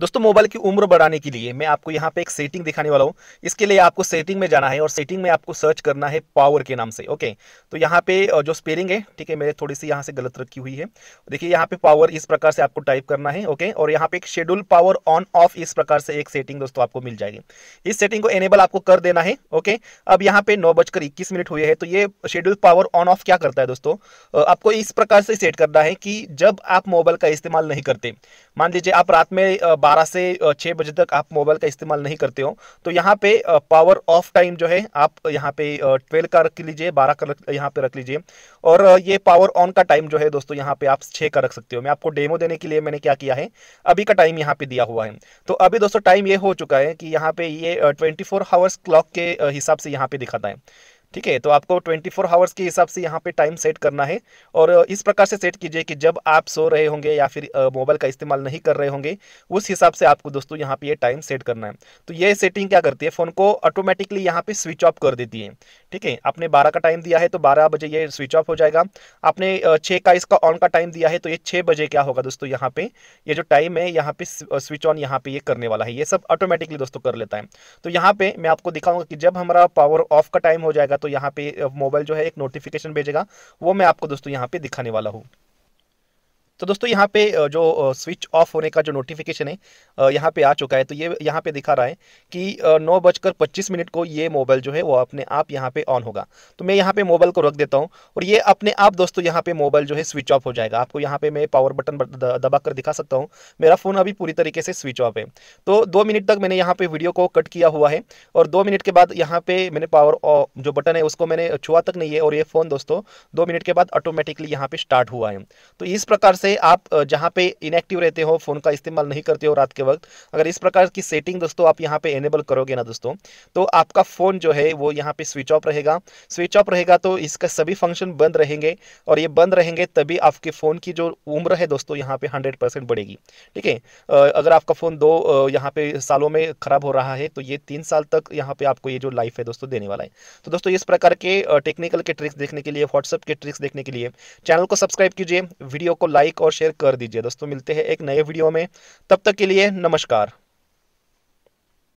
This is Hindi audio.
दोस्तों मोबाइल की उम्र बढ़ाने के लिए मैं आपको यहाँ पे एक सेटिंग दिखाने वाला हूँ इसके लिए आपको सेटिंग में जाना है और सेटिंग में आपको सर्च करना है पावर के नाम से ओके तो यहाँ पे जो स्पेलिंग है ठीक है मेरे थोड़ी सी यहाँ से गलत रखी हुई है देखिए यहाँ पे पावर इस प्रकार से आपको टाइप करना है ओके और यहाँ पे एक शेड्यूल पावर ऑन ऑफ इस प्रकार से एक सेटिंग दोस्तों आपको मिल जाएगी इस सेटिंग को एनेबल आपको कर देना है ओके अब यहाँ पे नौ बजकर इक्कीस मिनट हुए है तो ये शेड्यूल पावर ऑन ऑफ क्या करता है दोस्तों आपको इस प्रकार से सेट करना है कि जब आप मोबाइल का इस्तेमाल नहीं करते मान लीजिए आप रात में 12 से छः बजे तक आप मोबाइल का इस्तेमाल नहीं करते हो तो यहाँ पे पावर ऑफ टाइम जो है आप यहाँ पे ट्वेल्व का रख लीजिए 12 का यहाँ पे रख लीजिए और ये पावर ऑन का टाइम जो है दोस्तों यहाँ पे आप 6 का रख सकते हो मैं आपको डेमो देने के लिए मैंने क्या किया है अभी का टाइम यहाँ पे दिया हुआ है तो अभी दोस्तों टाइम ये हो चुका है कि यहाँ पे ये ट्वेंटी आवर्स क्लॉक के हिसाब से यहाँ पे दिखाता है ठीक है तो आपको 24 फोर आवर्स के हिसाब से यहाँ पे टाइम सेट करना है और इस प्रकार से सेट कीजिए कि जब आप सो रहे होंगे या फिर मोबाइल का इस्तेमाल नहीं कर रहे होंगे उस हिसाब से आपको दोस्तों यहाँ पे ये टाइम सेट करना है तो ये सेटिंग क्या करती है फ़ोन को ऑटोमेटिकली यहाँ पे स्विच ऑफ कर देती है ठीक है आपने बारह का टाइम दिया है तो बारह बजे ये स्विच ऑफ हो जाएगा आपने छः का इसका ऑन का टाइम दिया है तो ये छः बजे क्या होगा दोस्तों यहाँ पे ये जो टाइम है यहाँ पे स्विच ऑन यहाँ पे ये करने वाला है ये सब ऑटोमेटिकली दोस्तों कर लेता है तो यहाँ पे मैं आपको दिखाऊंगा कि जब हमारा पावर ऑफ का टाइम हो जाएगा तो यहाँ पे मोबाइल जो है एक नोटिफिकेशन भेजेगा वो मैं आपको दोस्तों यहाँ पे दिखाने वाला हूँ तो दोस्तों यहाँ पे जो स्विच ऑफ होने का जो नोटिफिकेशन है यहाँ पे आ चुका है तो ये यहाँ पे दिखा रहा है कि नौ बजकर पच्चीस मिनट को ये मोबाइल जो है वो अपने आप यहाँ पे ऑन होगा तो मैं यहाँ पे मोबाइल को रख देता हूँ और ये अपने आप दोस्तों यहाँ पे मोबाइल जो है स्विच ऑफ हो जाएगा आपको यहाँ पे मैं पावर बटन दबा कर दिखा सकता हूँ मेरा फ़ोन अभी पूरी तरीके से स्विच ऑफ है तो दो मिनट तक मैंने यहाँ पे वीडियो को कट किया हुआ है और दो मिनट के बाद यहाँ पे मैंने पावर जो बटन है उसको मैंने छुआ तक नहीं है और ये फ़ोन दोस्तों दो मिनट के बाद ऑटोमेटिकली यहाँ पे स्टार्ट हुआ है तो इस प्रकार से से आप जहाँ पे इनएक्टिव रहते हो फ़ोन का इस्तेमाल नहीं करते हो रात के वक्त अगर इस प्रकार की सेटिंग दोस्तों आप यहाँ पे एनेबल करोगे ना दोस्तों तो आपका फ़ोन जो है वो यहाँ पे स्विच ऑफ रहेगा स्विच ऑफ रहेगा तो इसका सभी फंक्शन बंद रहेंगे और ये बंद रहेंगे तभी आपके फ़ोन की जो उम्र है दोस्तों यहाँ पे हंड्रेड परसेंट बढ़ेगी ठीक है अगर आपका फ़ोन दो यहाँ पे सालों में ख़राब हो रहा है तो ये तीन साल तक यहाँ पे आपको ये जो लाइफ है दोस्तों देने वाला है तो दोस्तों इस प्रकार के टेक्निकल के ट्रिक्स देखने के लिए व्हाट्सअप के ट्रिक्स देखने के लिए चैनल को सब्सक्राइब कीजिए वीडियो को लाइक लाइक और शेयर कर दीजिए दोस्तों मिलते हैं एक नए वीडियो में तब तक के लिए नमस्कार